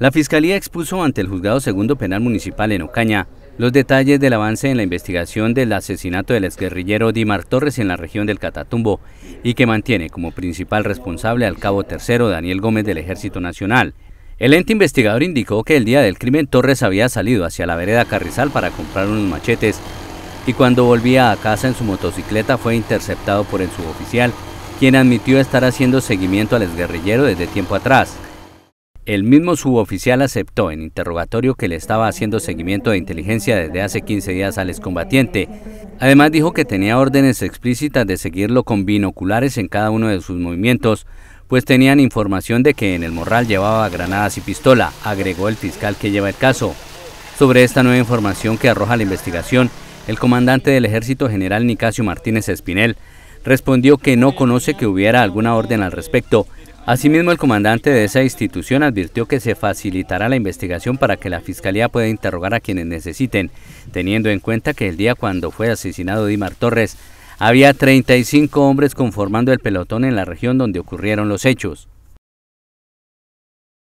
La Fiscalía expuso ante el Juzgado Segundo Penal Municipal en Ocaña los detalles del avance en la investigación del asesinato del exguerrillero Dimar Torres en la región del Catatumbo y que mantiene como principal responsable al cabo tercero Daniel Gómez del Ejército Nacional. El ente investigador indicó que el día del crimen Torres había salido hacia la vereda Carrizal para comprar unos machetes y cuando volvía a casa en su motocicleta fue interceptado por el suboficial, quien admitió estar haciendo seguimiento al exguerrillero desde tiempo atrás. El mismo suboficial aceptó en interrogatorio que le estaba haciendo seguimiento de inteligencia desde hace 15 días al excombatiente. Además dijo que tenía órdenes explícitas de seguirlo con binoculares en cada uno de sus movimientos, pues tenían información de que en el morral llevaba granadas y pistola, agregó el fiscal que lleva el caso. Sobre esta nueva información que arroja la investigación, el comandante del ejército general Nicasio Martínez Espinel respondió que no conoce que hubiera alguna orden al respecto, Asimismo, el comandante de esa institución advirtió que se facilitará la investigación para que la Fiscalía pueda interrogar a quienes necesiten, teniendo en cuenta que el día cuando fue asesinado Dimar Torres, había 35 hombres conformando el pelotón en la región donde ocurrieron los hechos.